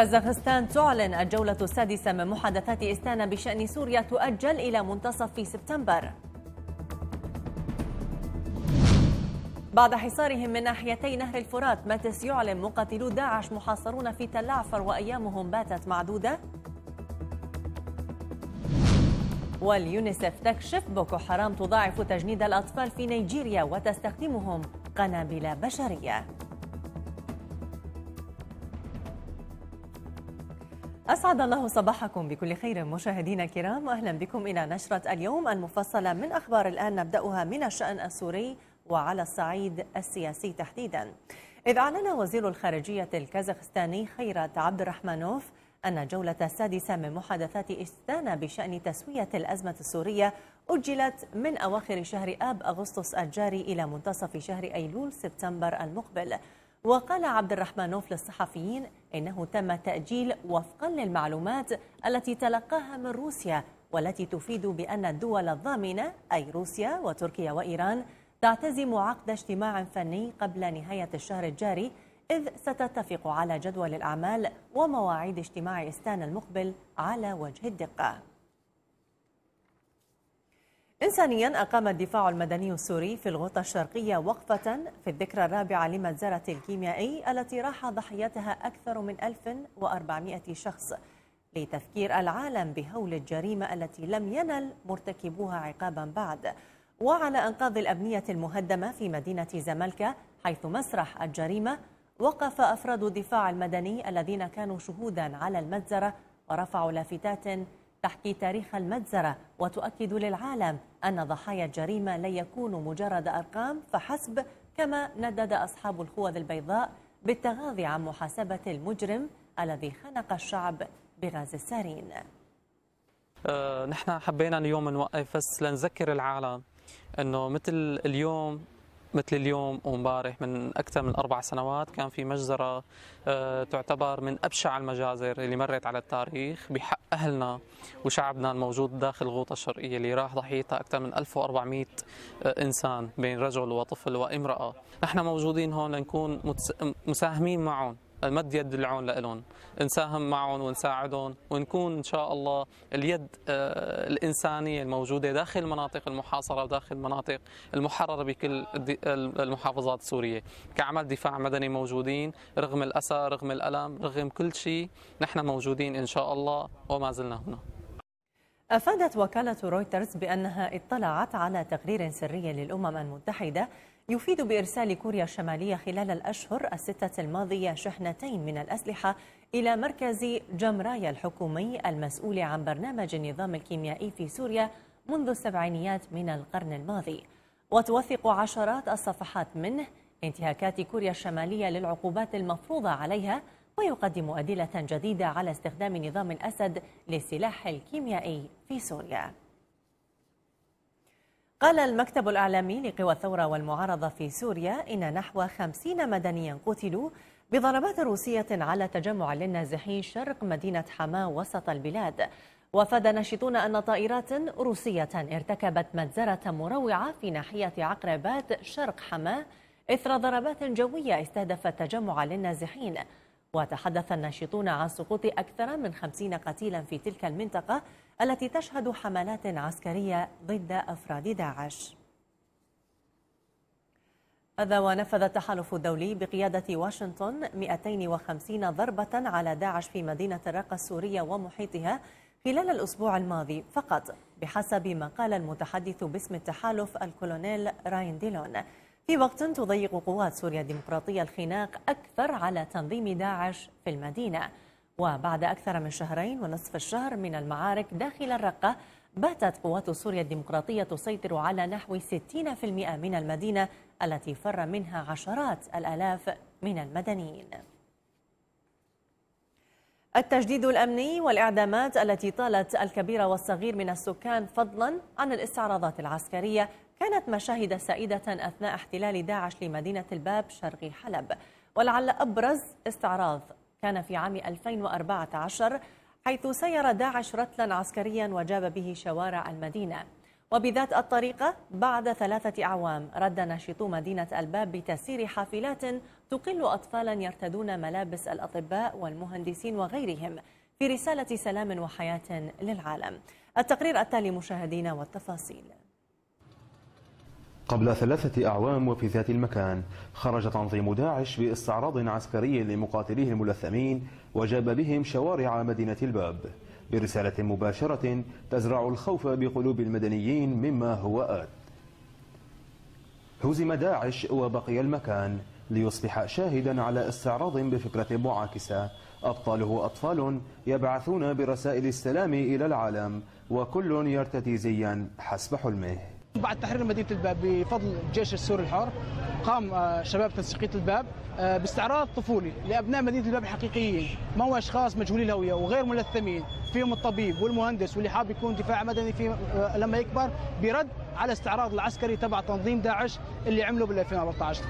كازاخستان تعلن الجولة السادسة من محادثات إستانا بشأن سوريا تؤجل إلى منتصف سبتمبر بعد حصارهم من ناحيتي نهر الفرات ماتس يعلن مقاتلو داعش محاصرون في تلعفر وأيامهم باتت معدودة واليونيسف تكشف بوكو حرام تضاعف تجنيد الأطفال في نيجيريا وتستخدمهم قنابل بشرية أسعد الله صباحكم بكل خير مشاهدينا الكرام أهلا بكم إلى نشرة اليوم المفصلة من أخبار الآن نبدأها من الشأن السوري وعلى الصعيد السياسي تحديدا إذ أعلن وزير الخارجية الكازاخستاني خيرت عبد الرحمنوف أن الجولة السادسة من محادثات استانا بشأن تسوية الأزمة السورية أجلت من أواخر شهر آب أغسطس الجاري إلى منتصف شهر أيلول سبتمبر المقبل وقال عبد الرحمنوف للصحفيين إنه تم تأجيل وفقا للمعلومات التي تلقاها من روسيا والتي تفيد بأن الدول الضامنة أي روسيا وتركيا وإيران تعتزم عقد اجتماع فني قبل نهاية الشهر الجاري إذ ستتفق على جدول الأعمال ومواعيد اجتماع إستان المقبل على وجه الدقة إنسانيا أقام الدفاع المدني السوري في الغوطة الشرقية وقفة في الذكرى الرابعة لمجزرة الكيميائي التي راح ضحيتها أكثر من 1400 شخص لتذكير العالم بهول الجريمة التي لم ينل مرتكبوها عقابا بعد وعلى أنقاض الأبنية المهدمة في مدينة زملكة حيث مسرح الجريمة وقف أفراد الدفاع المدني الذين كانوا شهودا على المجزرة ورفعوا لافتات تحكي تاريخ المجزرة وتؤكد للعالم أن ضحايا الجريمة لا يكونوا مجرد أرقام فحسب كما ندد أصحاب الخوذ البيضاء بالتغاضي عن محاسبة المجرم الذي خنق الشعب بغاز السارين أه نحن حبينا اليوم نوقف بس لنذكر العالم أنه مثل اليوم مثل اليوم ومبارح من اكثر من اربع سنوات كان في مجزره آه، تعتبر من ابشع المجازر اللي مرت على التاريخ بحق اهلنا وشعبنا الموجود داخل الغوطه الشرقيه اللي راح ضحيتها اكثر من 1400 آه، انسان بين رجل وطفل وامراه، نحن موجودين هون لنكون مساهمين معهم مد يد العون لهم نساهم معهم ونساعدهم ونكون إن شاء الله اليد آه، الإنسانية الموجودة داخل المناطق المحاصرة وداخل المناطق المحررة بكل المحافظات السورية كعمل دفاع مدني موجودين رغم الأسى رغم الألم رغم كل شيء نحن موجودين إن شاء الله وما زلنا هنا أفادت وكالة رويترز بأنها اطلعت على تقرير سري للأمم المتحدة يفيد بإرسال كوريا الشمالية خلال الأشهر الستة الماضية شحنتين من الأسلحة إلى مركز جمرايا الحكومي المسؤول عن برنامج النظام الكيميائي في سوريا منذ السبعينيات من القرن الماضي وتوثق عشرات الصفحات منه انتهاكات كوريا الشمالية للعقوبات المفروضة عليها ويقدم أدلة جديدة على استخدام نظام الأسد للسلاح الكيميائي في سوريا قال المكتب الإعلامي لقوى الثورة والمعارضة في سوريا إن نحو خمسين مدنيا قتلوا بضربات روسية على تجمع للنازحين شرق مدينة حماة وسط البلاد وافاد ناشطون أن طائرات روسية ارتكبت مجزرة مروعة في ناحية عقربات شرق حماة إثر ضربات جوية استهدفت تجمع للنازحين وتحدث الناشطون عن سقوط أكثر من خمسين قتيلا في تلك المنطقة التي تشهد حملات عسكرية ضد أفراد داعش هذا ونفذ التحالف الدولي بقيادة واشنطن 250 ضربة على داعش في مدينة الرقة السورية ومحيطها خلال الأسبوع الماضي فقط بحسب ما قال المتحدث باسم التحالف الكولونيل راين ديلون في وقت تضيق قوات سوريا الديمقراطية الخناق أكثر على تنظيم داعش في المدينة وبعد أكثر من شهرين ونصف الشهر من المعارك داخل الرقة باتت قوات سوريا الديمقراطية تسيطر على نحو 60% من المدينة التي فر منها عشرات الآلاف من المدنيين التجديد الأمني والإعدامات التي طالت الكبير والصغير من السكان فضلا عن الاستعراضات العسكرية كانت مشاهد سائدة أثناء احتلال داعش لمدينة الباب شرق حلب ولعل أبرز استعراض كان في عام 2014 حيث سير داعش رتلا عسكريا وجاب به شوارع المدينة وبذات الطريقة بعد ثلاثة أعوام رد ناشطو مدينة الباب بتسير حافلات تقل أطفالا يرتدون ملابس الأطباء والمهندسين وغيرهم في رسالة سلام وحياة للعالم التقرير التالي مشاهدينا والتفاصيل قبل ثلاثة أعوام وفي ذات المكان خرج تنظيم داعش باستعراض عسكري لمقاتليه الملثمين وجاب بهم شوارع مدينة الباب برسالة مباشرة تزرع الخوف بقلوب المدنيين مما هو آت هزم داعش وبقي المكان ليصبح شاهدا على استعراض بفكرة معاكسة أبطاله أطفال يبعثون برسائل السلام إلى العالم وكل يرتدي زيا حسب حلمه بعد تحرير مدينه الباب بفضل الجيش السوري الحر قام آه، شباب تنسيقيه الباب آه، باستعراض طفولي لابناء مدينه الباب الحقيقيين ما هو اشخاص مجهولي الهويه وغير ملثمين فيهم الطبيب والمهندس واللي حاب يكون دفاع مدني في آه، لما يكبر برد على استعراض العسكري تبع تنظيم داعش اللي عمله بال 2014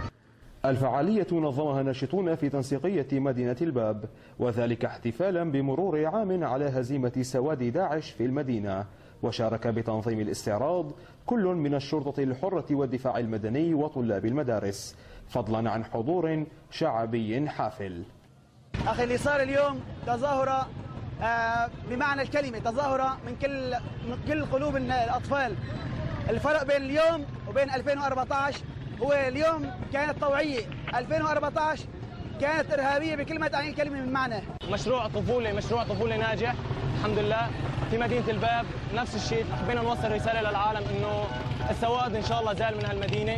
الفعالية نظمها ناشطون في تنسيقية مدينة الباب وذلك احتفالا بمرور عام على هزيمة سواد داعش في المدينة وشارك بتنظيم الاستعراض كل من الشرطة الحرة والدفاع المدني وطلاب المدارس فضلا عن حضور شعبي حافل أخي اللي صار اليوم تظاهرة آه، بمعنى الكلمة تظاهرة من كل من كل قلوب الأطفال الفرق بين اليوم وبين 2014 هو اليوم كانت طوعية 2014 كانت إرهابية بكل ما تعني الكلمة من معنى مشروع طفولة مشروع طفولة ناجح الحمد لله في مدينه الباب نفس الشيء حبينا نوصل رساله للعالم انه السواد ان شاء الله زال من هالمدينه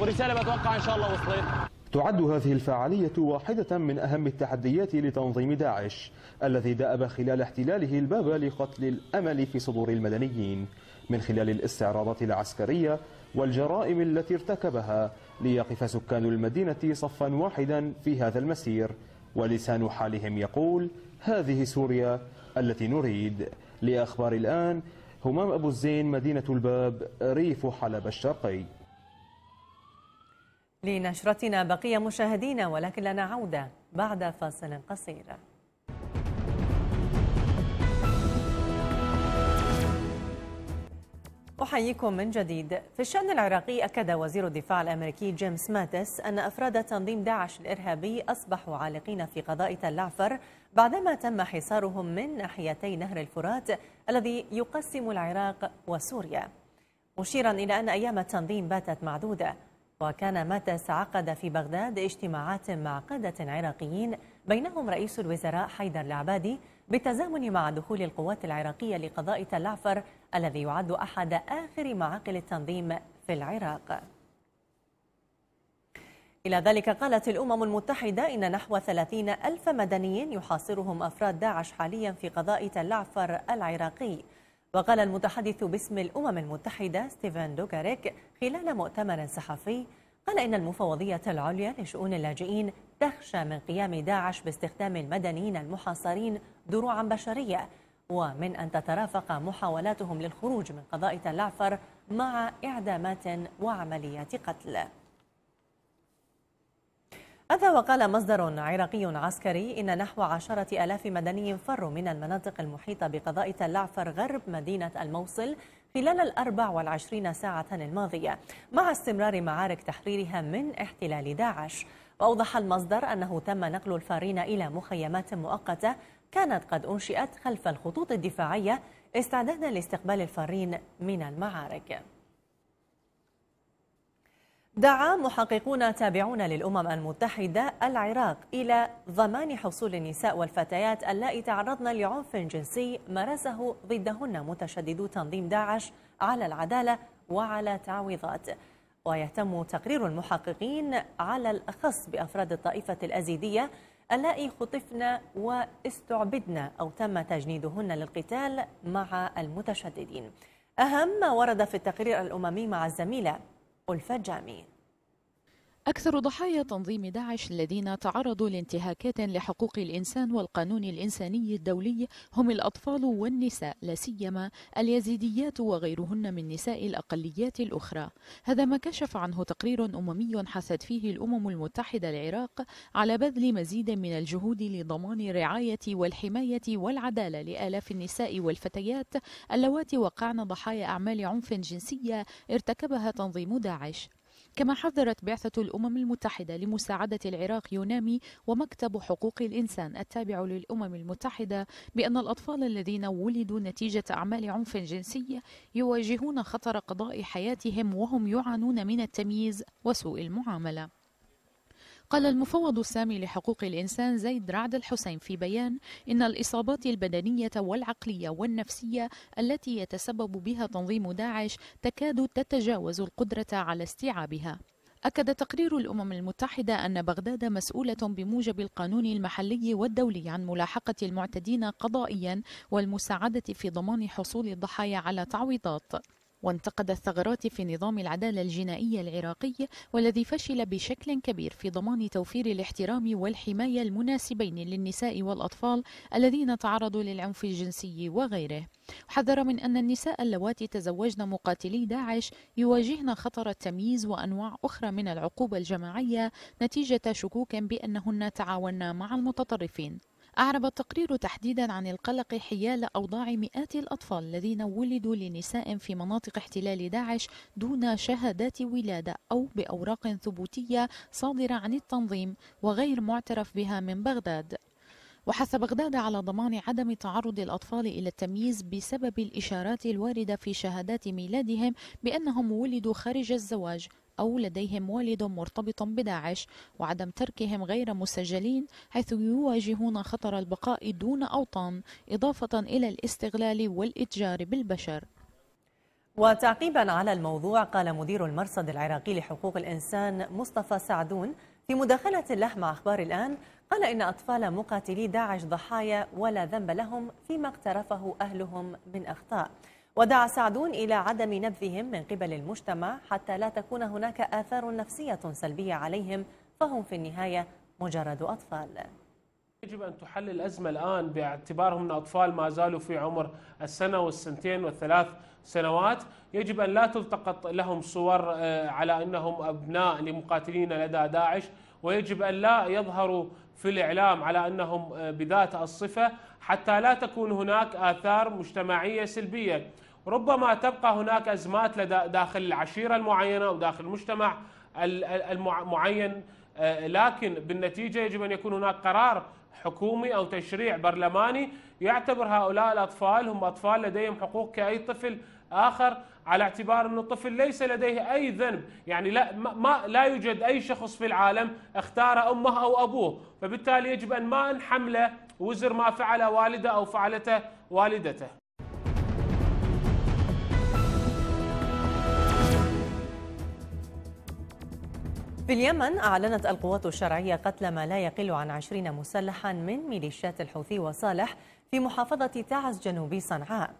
والرساله بتوقع ان شاء الله وصلت تعد هذه الفعالية واحدة من أهم التحديات لتنظيم داعش الذي دأب خلال احتلاله الباب لقتل الأمل في صدور المدنيين من خلال الاستعراضات العسكرية والجرائم التي ارتكبها ليقف سكان المدينة صفا واحدا في هذا المسير ولسان حالهم يقول هذه سوريا التي نريد لأخبار الآن همام أبو الزين مدينة الباب ريف حلب الشرقي لنشرتنا بقية مشاهدين ولكن لنا عودة بعد فاصل قصير أحييكم من جديد في الشأن العراقي أكد وزير الدفاع الأمريكي جيمس ماتس أن أفراد تنظيم داعش الإرهابي أصبحوا عالقين في قضاء تل بعدما تم حصارهم من ناحيتي نهر الفرات الذي يقسم العراق وسوريا مشيرا إلى أن أيام التنظيم باتت معدودة وكان ماتس عقد في بغداد اجتماعات مع قادة عراقيين بينهم رئيس الوزراء حيدر العبادي بالتزامن مع دخول القوات العراقية لقضاء تلعفر الذي يعد أحد آخر معاقل التنظيم في العراق إلى ذلك قالت الأمم المتحدة إن نحو 30 ألف مدني يحاصرهم أفراد داعش حاليا في قضاء تل عفر العراقي وقال المتحدث باسم الأمم المتحدة ستيفن دوغاريك خلال مؤتمر صحفي قال إن المفوضية العليا لشؤون اللاجئين تخشى من قيام داعش باستخدام المدنيين المحاصرين دروعا بشرية ومن أن تترافق محاولاتهم للخروج من قضاء تل عفر مع إعدامات وعمليات قتل هذا وقال مصدر عراقي عسكري إن نحو عشرة ألاف مدني فروا من المناطق المحيطة بقضاء تلعفر غرب مدينة الموصل خلال الأربع والعشرين ساعة الماضية مع استمرار معارك تحريرها من احتلال داعش وأوضح المصدر أنه تم نقل الفارين إلى مخيمات مؤقتة كانت قد أنشئت خلف الخطوط الدفاعية استعدادا لاستقبال الفارين من المعارك دعا محققون تابعون للأمم المتحدة العراق إلى ضمان حصول النساء والفتيات اللائي تعرضن لعنف جنسي مارسه ضدهن متشددو تنظيم داعش على العدالة وعلى تعويضات ويهتم تقرير المحققين على الأخص بأفراد الطائفة الأزيدية اللائي خطفن واستعبدن أو تم تجنيدهن للقتال مع المتشددين أهم ما ورد في التقرير الأممي مع الزميلة ألفة جامي أكثر ضحايا تنظيم داعش الذين تعرضوا لانتهاكات لحقوق الإنسان والقانون الإنساني الدولي هم الأطفال والنساء لا سيما اليزيديات وغيرهن من نساء الأقليات الأخرى هذا ما كشف عنه تقرير أممي حثت فيه الأمم المتحدة العراق على بذل مزيد من الجهود لضمان الرعاية والحماية والعدالة لآلاف النساء والفتيات اللواتي وقعن ضحايا أعمال عنف جنسية ارتكبها تنظيم داعش كما حذرت بعثة الأمم المتحدة لمساعدة العراق يونامي ومكتب حقوق الإنسان التابع للأمم المتحدة بأن الأطفال الذين ولدوا نتيجة أعمال عنف جنسي يواجهون خطر قضاء حياتهم وهم يعانون من التمييز وسوء المعاملة قال المفوض السامي لحقوق الإنسان زيد رعد الحسين في بيان إن الإصابات البدنية والعقلية والنفسية التي يتسبب بها تنظيم داعش تكاد تتجاوز القدرة على استيعابها أكد تقرير الأمم المتحدة أن بغداد مسؤولة بموجب القانون المحلي والدولي عن ملاحقة المعتدين قضائيا والمساعدة في ضمان حصول الضحايا على تعويضات وانتقد الثغرات في نظام العدالة الجنائية العراقي والذي فشل بشكل كبير في ضمان توفير الاحترام والحماية المناسبين للنساء والأطفال الذين تعرضوا للعنف الجنسي وغيره حذر من أن النساء اللواتي تزوجن مقاتلي داعش يواجهن خطر التمييز وأنواع أخرى من العقوبة الجماعية نتيجة شكوك بأنهن تعاون مع المتطرفين أعرب التقرير تحديدا عن القلق حيال أوضاع مئات الأطفال الذين ولدوا لنساء في مناطق احتلال داعش دون شهادات ولادة أو بأوراق ثبوتية صادرة عن التنظيم وغير معترف بها من بغداد وحث بغداد على ضمان عدم تعرض الأطفال إلى التمييز بسبب الإشارات الواردة في شهادات ميلادهم بأنهم ولدوا خارج الزواج أو لديهم والد مرتبط بداعش وعدم تركهم غير مسجلين حيث يواجهون خطر البقاء دون أوطان إضافة إلى الاستغلال والإتجار بالبشر وتعقيبا على الموضوع قال مدير المرصد العراقي لحقوق الإنسان مصطفى سعدون في مداخلة له مع أخبار الآن قال إن أطفال مقاتلي داعش ضحايا ولا ذنب لهم فيما اقترفه أهلهم من أخطاء ودعا سعدون إلى عدم نبذهم من قبل المجتمع حتى لا تكون هناك آثار نفسية سلبية عليهم فهم في النهاية مجرد أطفال يجب أن تحل الأزمة الآن باعتبارهم أطفال ما زالوا في عمر السنة والسنتين والثلاث سنوات يجب أن لا تلتقط لهم صور آه، على أنهم أبناء لمقاتلين لدى داعش ويجب أن لا يظهروا في الإعلام على أنهم آه، بذات الصفة حتى لا تكون هناك آثار مجتمعية سلبية ربما تبقى هناك أزمات لدى داخل العشيرة المعينة أو داخل المجتمع المعين آه، لكن بالنتيجة يجب أن يكون هناك قرار حكومي أو تشريع برلماني يعتبر هؤلاء الأطفال هم أطفال لديهم حقوق كأي طفل آخر على اعتبار أن الطفل ليس لديه أي ذنب يعني لا, ما لا يوجد أي شخص في العالم اختار أمه أو أبوه فبالتالي يجب أن ما نحمله وزر ما فعل والده أو فعلته والدته في اليمن أعلنت القوات الشرعية قتل ما لا يقل عن عشرين مسلحا من ميليشيات الحوثي وصالح في محافظة تعز جنوبي صنعاء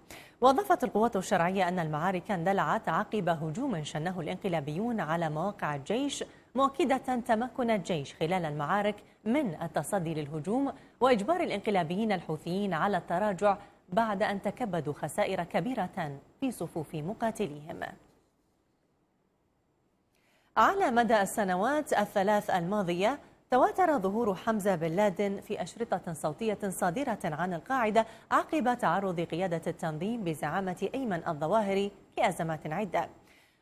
وأضافت القوات الشرعية أن المعارك اندلعت عقب هجوم شنه الانقلابيون على مواقع الجيش مؤكدة تمكن الجيش خلال المعارك من التصدي للهجوم وإجبار الانقلابيين الحوثيين على التراجع بعد أن تكبدوا خسائر كبيرة في صفوف مقاتليهم على مدى السنوات الثلاث الماضية تواتر ظهور حمزة بن لادن في أشرطة صوتية صادرة عن القاعدة عقب تعرض قيادة التنظيم بزعامة أيمن الظواهري لأزمات عدة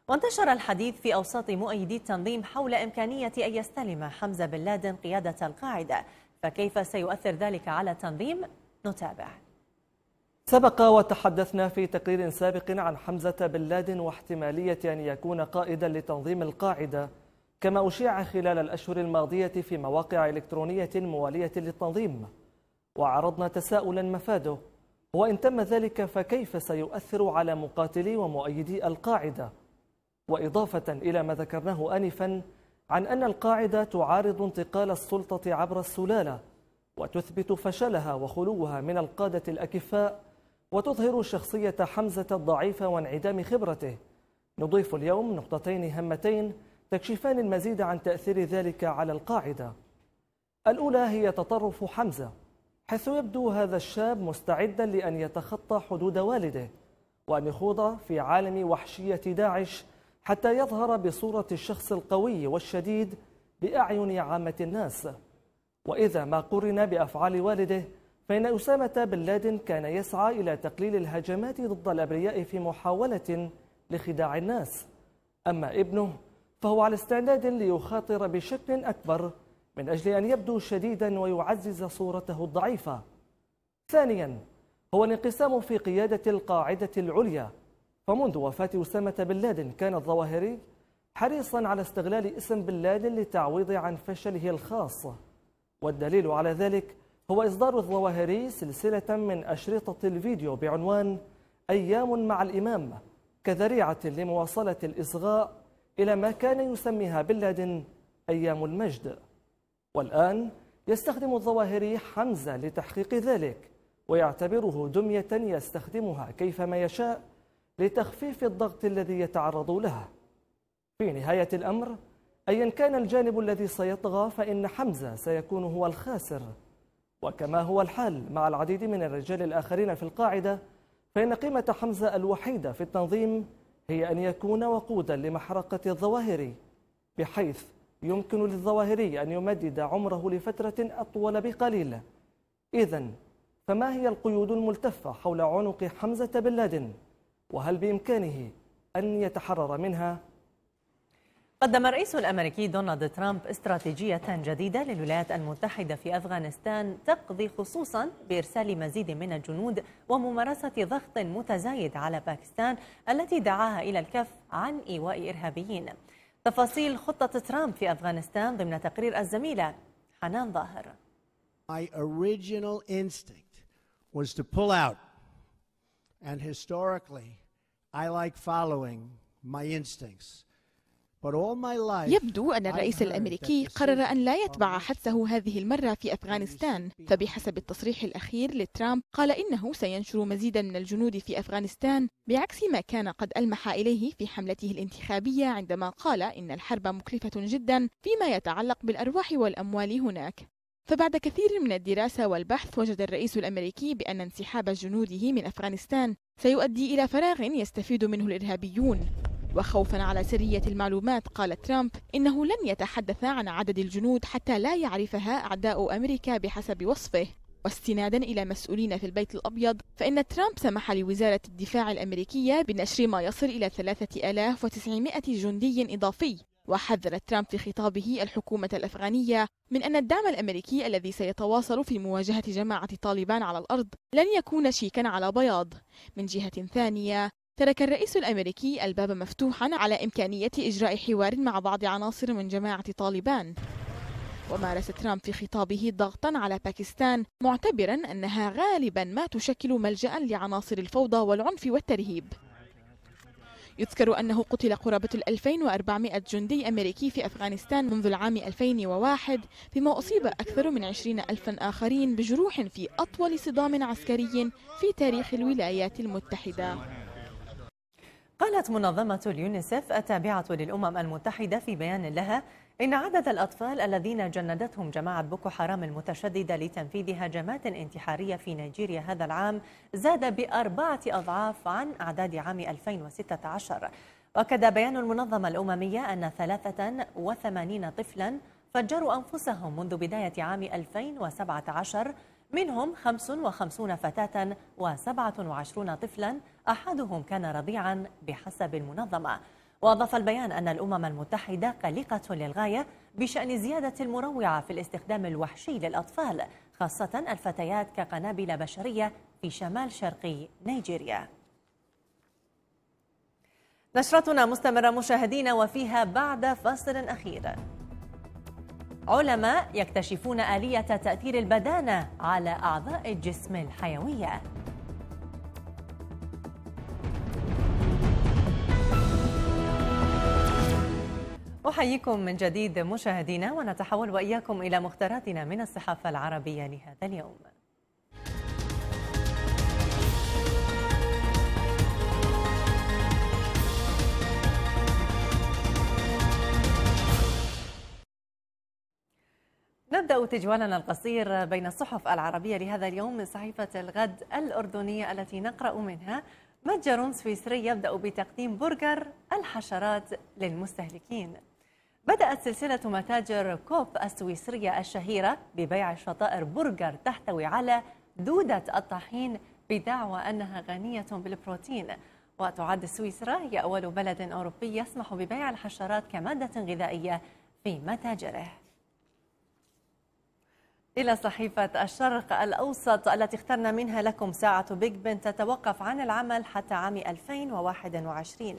وانتشر الحديث في أوساط مؤيدي التنظيم حول إمكانية أن يستلم حمزة بن لادن قيادة القاعدة فكيف سيؤثر ذلك على التنظيم؟ نتابع سبق وتحدثنا في تقرير سابق عن حمزة بن لادن واحتمالية أن يكون قائدا لتنظيم القاعدة كما أشيع خلال الأشهر الماضية في مواقع إلكترونية موالية للتنظيم وعرضنا تساؤلا مفاده وإن تم ذلك فكيف سيؤثر على مقاتلي ومؤيدي القاعدة وإضافة إلى ما ذكرناه آنفا عن أن القاعدة تعارض انتقال السلطة عبر السلالة وتثبت فشلها وخلوها من القادة الأكفاء وتظهر شخصية حمزة الضعيفة وانعدام خبرته نضيف اليوم نقطتين هامتين تكشفان المزيد عن تأثير ذلك على القاعدة الأولى هي تطرف حمزة حيث يبدو هذا الشاب مستعدا لأن يتخطى حدود والده وأن يخوض في عالم وحشية داعش حتى يظهر بصورة الشخص القوي والشديد بأعين عامة الناس وإذا ما قرن بأفعال والده فإن أسامة بن لادن كان يسعى إلى تقليل الهجمات ضد الأبرياء في محاولة لخداع الناس أما ابنه فهو على استعداد ليخاطر بشكل أكبر من أجل أن يبدو شديدا ويعزز صورته الضعيفة ثانيا هو الانقسام في قيادة القاعدة العليا فمنذ وفاة أسامة بن لادن كان الظواهري حريصا على استغلال اسم بن لادن للتعويض عن فشله الخاص والدليل على ذلك هو إصدار الظواهري سلسلة من أشرطة الفيديو بعنوان أيام مع الإمام كذريعة لمواصلة الإصغاء إلى ما كان يسميها بن لادن أيام المجد والآن يستخدم الظواهري حمزة لتحقيق ذلك ويعتبره دمية يستخدمها كيفما يشاء لتخفيف الضغط الذي يتعرض له في نهاية الأمر أيا كان الجانب الذي سيطغى فإن حمزة سيكون هو الخاسر وكما هو الحال مع العديد من الرجال الآخرين في القاعدة فإن قيمة حمزة الوحيدة في التنظيم هي أن يكون وقودا لمحرقة الظواهري بحيث يمكن للظواهري أن يمدد عمره لفترة أطول بقليل إذا فما هي القيود الملتفة حول عنق حمزة بن لادن وهل بإمكانه أن يتحرر منها؟ قدم الرئيس الامريكي دونالد ترامب استراتيجيه جديده للولايات المتحده في افغانستان تقضي خصوصا بارسال مزيد من الجنود وممارسه ضغط متزايد على باكستان التي دعاها الى الكف عن ايواء ارهابيين. تفاصيل خطه ترامب في افغانستان ضمن تقرير الزميله حنان ظاهر. My original instinct was to pull out and historically I like following my instincts. يبدو أن الرئيس الأمريكي قرر أن لا يتبع حدسه هذه المرة في أفغانستان فبحسب التصريح الأخير لترامب قال إنه سينشر مزيدا من الجنود في أفغانستان بعكس ما كان قد ألمح إليه في حملته الانتخابية عندما قال إن الحرب مكلفة جدا فيما يتعلق بالأرواح والأموال هناك فبعد كثير من الدراسة والبحث وجد الرئيس الأمريكي بأن انسحاب جنوده من أفغانستان سيؤدي إلى فراغ يستفيد منه الإرهابيون وخوفا على سرية المعلومات قال ترامب إنه لن يتحدث عن عدد الجنود حتى لا يعرفها أعداء أمريكا بحسب وصفه واستنادا إلى مسؤولين في البيت الأبيض فإن ترامب سمح لوزارة الدفاع الأمريكية بنشر ما يصل إلى 3900 جندي إضافي وحذر ترامب في خطابه الحكومة الأفغانية من أن الدعم الأمريكي الذي سيتواصل في مواجهة جماعة طالبان على الأرض لن يكون شيكا على بياض من جهة ثانية ترك الرئيس الأمريكي الباب مفتوحا على إمكانية إجراء حوار مع بعض عناصر من جماعة طالبان ومارس ترامب في خطابه ضغطا على باكستان معتبرا أنها غالبا ما تشكل ملجأ لعناصر الفوضى والعنف والترهيب يذكر أنه قتل قرابة 2400 جندي أمريكي في أفغانستان منذ العام 2001 بما أصيب أكثر من 20 ألفا آخرين بجروح في أطول صدام عسكري في تاريخ الولايات المتحدة قالت منظمة اليونيسف التابعة للأمم المتحدة في بيان لها إن عدد الأطفال الذين جندتهم جماعة بوكو حرام المتشددة لتنفيذ هجمات انتحارية في نيجيريا هذا العام زاد بأربعة أضعاف عن أعداد عام 2016 وأكد بيان المنظمة الأممية أن 83 طفلا فجروا أنفسهم منذ بداية عام 2017 منهم 55 فتاة و27 طفلا أحدهم كان رضيعا بحسب المنظمة وأضاف البيان أن الأمم المتحدة قلقة للغاية بشأن زيادة المروعة في الاستخدام الوحشي للأطفال خاصة الفتيات كقنابل بشرية في شمال شرقي نيجيريا نشرتنا مستمرة مشاهدينا وفيها بعد فاصل أخير علماء يكتشفون آلية تأثير البدانة على أعضاء الجسم الحيوية أحييكم من جديد مشاهدينا ونتحول وإياكم إلى مختاراتنا من الصحافة العربية لهذا اليوم نبدأ تجوالنا القصير بين الصحف العربية لهذا اليوم من صحيفة الغد الأردنية التي نقرأ منها متجر سويسري يبدأ بتقديم برجر الحشرات للمستهلكين بدأت سلسلة متاجر كوب السويسرية الشهيرة ببيع شطائر برجر تحتوي على دودة الطحين بدعوى أنها غنية بالبروتين وتعد سويسرا هي أول بلد أوروبي يسمح ببيع الحشرات كمادة غذائية في متاجره إلى صحيفة الشرق الأوسط التي اخترنا منها لكم ساعة بيج بن تتوقف عن العمل حتى عام 2021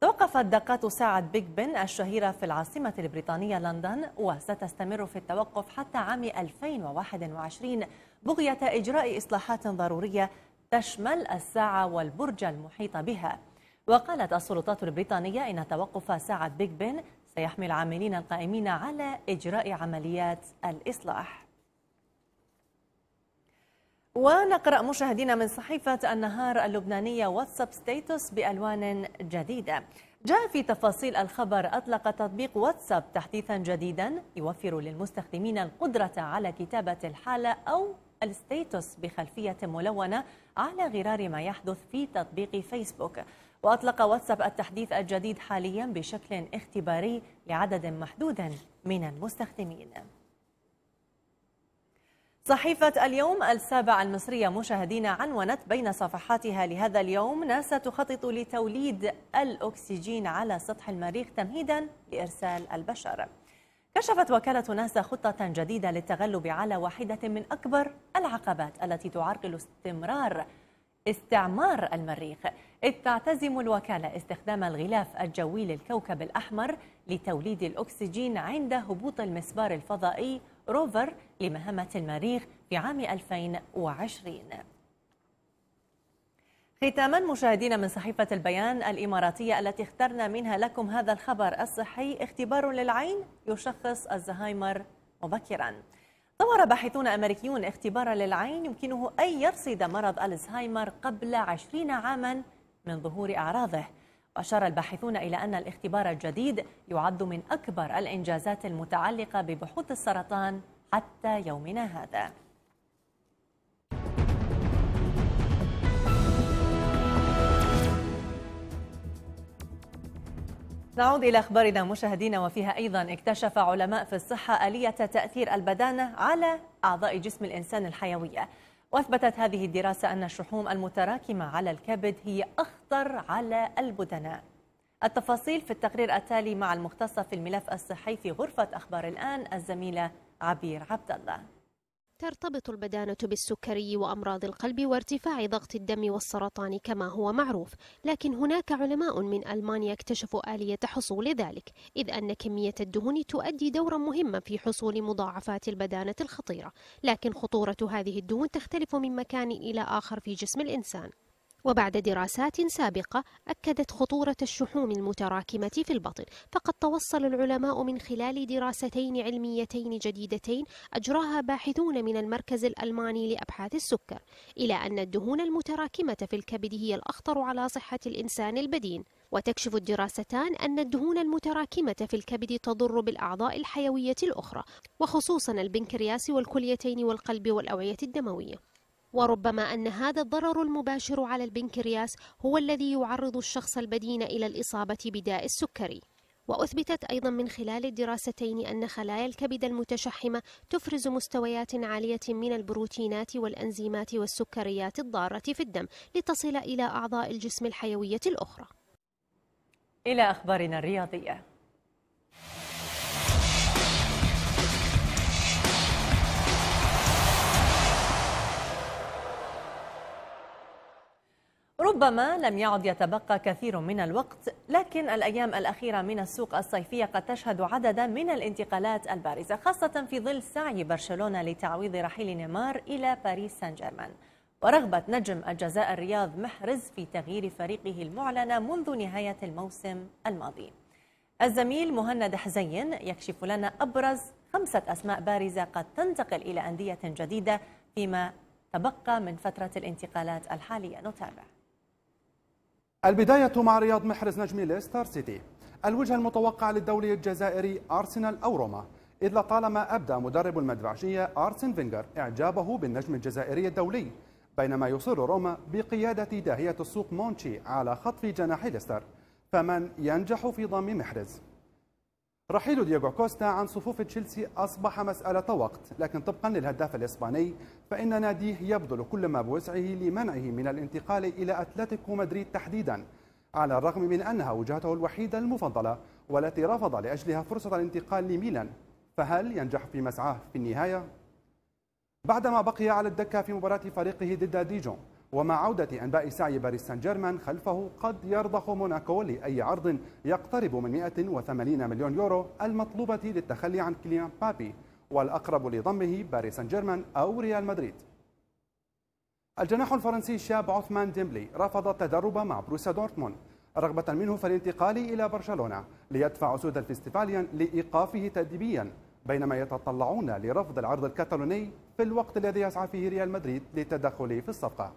توقفت دقات ساعة بيج بن الشهيرة في العاصمة البريطانية لندن وستستمر في التوقف حتى عام 2021 بغية إجراء إصلاحات ضرورية تشمل الساعة والبرج المحيط بها وقالت السلطات البريطانية إن توقف ساعة بيج بن سيحمي العاملين القائمين على إجراء عمليات الإصلاح ونقرأ مشاهدينا من صحيفة النهار اللبنانية واتساب ستيتوس بألوان جديدة جاء في تفاصيل الخبر أطلق تطبيق واتساب تحديثا جديدا يوفر للمستخدمين القدرة على كتابة الحالة أو الستيتوس بخلفية ملونة على غرار ما يحدث في تطبيق فيسبوك وأطلق واتساب التحديث الجديد حاليا بشكل اختباري لعدد محدود من المستخدمين صحيفة اليوم السابع المصرية مشاهدين عنونت بين صفحاتها لهذا اليوم ناسا تخطط لتوليد الأكسجين على سطح المريخ تمهيدا لإرسال البشر كشفت وكالة ناسا خطة جديدة للتغلب على واحدة من أكبر العقبات التي تعرقل استمرار استعمار المريخ إذ تعتزم الوكالة استخدام الغلاف الجوي للكوكب الأحمر لتوليد الأكسجين عند هبوط المسبار الفضائي روفر لمهمة المريخ في عام 2020 ختاما مشاهدينا من صحيفة البيان الإماراتية التي اخترنا منها لكم هذا الخبر الصحي اختبار للعين يشخص الزهايمر مبكرا طور باحثون أمريكيون اختبارا للعين يمكنه أن يرصد مرض الزهايمر قبل عشرين عاما من ظهور أعراضه أشار الباحثون إلى أن الاختبار الجديد يعد من أكبر الإنجازات المتعلقة ببحوث السرطان حتى يومنا هذا نعود إلى أخبارنا مشاهدينا وفيها أيضا اكتشف علماء في الصحة آلية تأثير البدانة على أعضاء جسم الإنسان الحيوية واثبتت هذه الدراسه ان الشحوم المتراكمه على الكبد هي اخطر على البدناء. التفاصيل في التقرير التالي مع المختصه في الملف الصحي في غرفه اخبار الان الزميله عبير عبد الله. ترتبط البدانة بالسكري وأمراض القلب وارتفاع ضغط الدم والسرطان كما هو معروف لكن هناك علماء من ألمانيا اكتشفوا آلية حصول ذلك إذ أن كمية الدهون تؤدي دورا مهما في حصول مضاعفات البدانة الخطيرة لكن خطورة هذه الدهون تختلف من مكان إلى آخر في جسم الإنسان وبعد دراسات سابقة أكدت خطورة الشحوم المتراكمة في البطن فقد توصل العلماء من خلال دراستين علميتين جديدتين أجراها باحثون من المركز الألماني لأبحاث السكر إلى أن الدهون المتراكمة في الكبد هي الأخطر على صحة الإنسان البدين وتكشف الدراستان أن الدهون المتراكمة في الكبد تضر بالأعضاء الحيوية الأخرى وخصوصا البنكرياس والكليتين والقلب والأوعية الدموية وربما أن هذا الضرر المباشر على البنكرياس هو الذي يعرض الشخص البدين إلى الإصابة بداء السكري وأثبتت أيضا من خلال الدراستين أن خلايا الكبد المتشحمة تفرز مستويات عالية من البروتينات والأنزيمات والسكريات الضارة في الدم لتصل إلى أعضاء الجسم الحيوية الأخرى إلى أخبارنا الرياضية ربما لم يعد يتبقى كثير من الوقت لكن الأيام الأخيرة من السوق الصيفية قد تشهد عددا من الانتقالات البارزة خاصة في ظل سعي برشلونة لتعويض رحيل نيمار إلى باريس سان جيرمان ورغبة نجم الجزاء الرياض محرز في تغيير فريقه المعلنة منذ نهاية الموسم الماضي الزميل مهند حزين يكشف لنا أبرز خمسة أسماء بارزة قد تنتقل إلى أندية جديدة فيما تبقى من فترة الانتقالات الحالية نتابع البداية مع رياض محرز نجم ليستر سيتي الوجهة المتوقعة للدولي الجزائري أرسنال أو روما إذ لطالما أبدى مدرب المدفعجية أرسن فينجر إعجابه بالنجم الجزائري الدولي بينما يصر روما بقيادة داهية السوق مونشي على خطف جناح ليستر فمن ينجح في ضم محرز رحيل دياغو كوستا عن صفوف تشيلسي أصبح مسألة وقت لكن طبقا للهداف الإسباني فإن ناديه يبذل كل ما بوسعه لمنعه من الانتقال إلى أتلتيكو مدريد تحديدا على الرغم من أنها وجهته الوحيدة المفضلة والتي رفض لأجلها فرصة الانتقال لميلان فهل ينجح في مسعاه في النهاية؟ بعدما بقي على الدكة في مباراة فريقه ضد ديجون ومع عودة أنباء سعي باريس سان جيرمان خلفه قد يرضخ موناكو لأي عرض يقترب من 180 مليون يورو المطلوبة للتخلي عن كيليان بابي والأقرب لضمه باريس سان جيرمان أو ريال مدريد الجناح الفرنسي الشاب عثمان ديمبلي رفض التدرب مع بروسيا دورتموند رغبة منه في الانتقال إلى برشلونة ليدفع أسود الفيستيفاليان لإيقافه تأديبيا بينما يتطلعون لرفض العرض الكتالوني في الوقت الذي يسعى فيه ريال مدريد للتدخل في الصفقة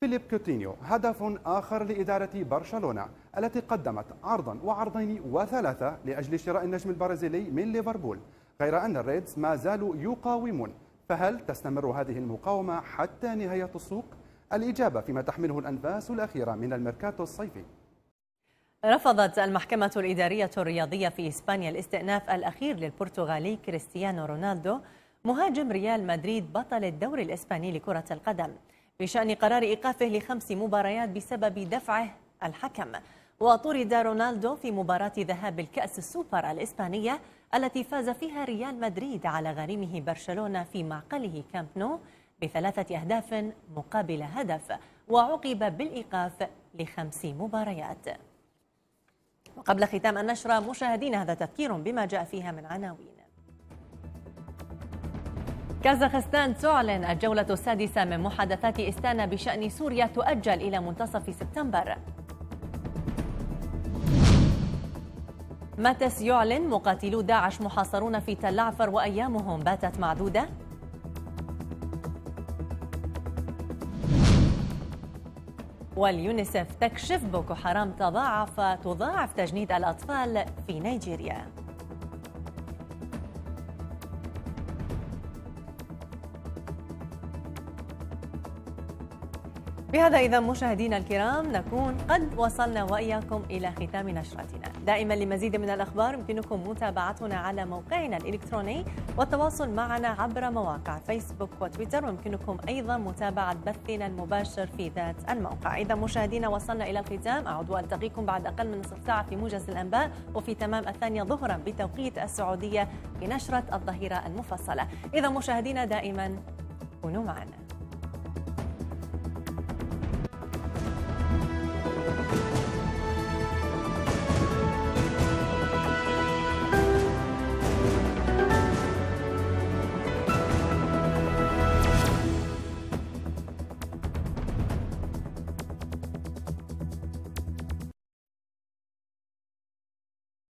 فيليب كوتينيو هدف آخر لإدارة برشلونة التي قدمت عرضا وعرضين وثلاثة لأجل شراء النجم البرازيلي من ليفربول غير أن الريدز ما زالوا يقاومون فهل تستمر هذه المقاومة حتى نهاية السوق؟ الإجابة فيما تحمله الأنفاس الأخيرة من الميركاتو الصيفي رفضت المحكمة الإدارية الرياضية في إسبانيا الاستئناف الأخير للبرتغالي كريستيانو رونالدو مهاجم ريال مدريد بطل الدوري الإسباني لكرة القدم بشأن قرار إيقافه لخمس مباريات بسبب دفعه الحكم وطرد رونالدو في مباراة ذهاب الكأس السوبر الإسبانية التي فاز فيها ريال مدريد على غريمه برشلونة في معقله كامب نو بثلاثة أهداف مقابل هدف وعوقب بالإيقاف لخمس مباريات وقبل ختام النشرة مشاهدينا هذا تذكير بما جاء فيها من عناوين كازاخستان تعلن الجولة السادسة من محادثات استانا بشأن سوريا تؤجل إلى منتصف سبتمبر ماتس يعلن مقاتلو داعش محاصرون في تل وأيامهم باتت معدودة واليونيسف تكشف بوكو حرام تضاعف تضاعف تجنيد الأطفال في نيجيريا بهذا إذا مشاهدينا الكرام نكون قد وصلنا وإياكم إلى ختام نشرتنا دائما لمزيد من الأخبار يمكنكم متابعتنا على موقعنا الإلكتروني والتواصل معنا عبر مواقع فيسبوك وتويتر ويمكنكم أيضا متابعة بثنا المباشر في ذات الموقع إذا مشاهدينا وصلنا إلى الختام أعود وألتقيكم بعد أقل من نصف ساعة في موجز الأنباء وفي تمام الثانية ظهرا بتوقيت السعودية بنشرة الظهيرة المفصلة إذا مشاهدينا دائما كونوا معنا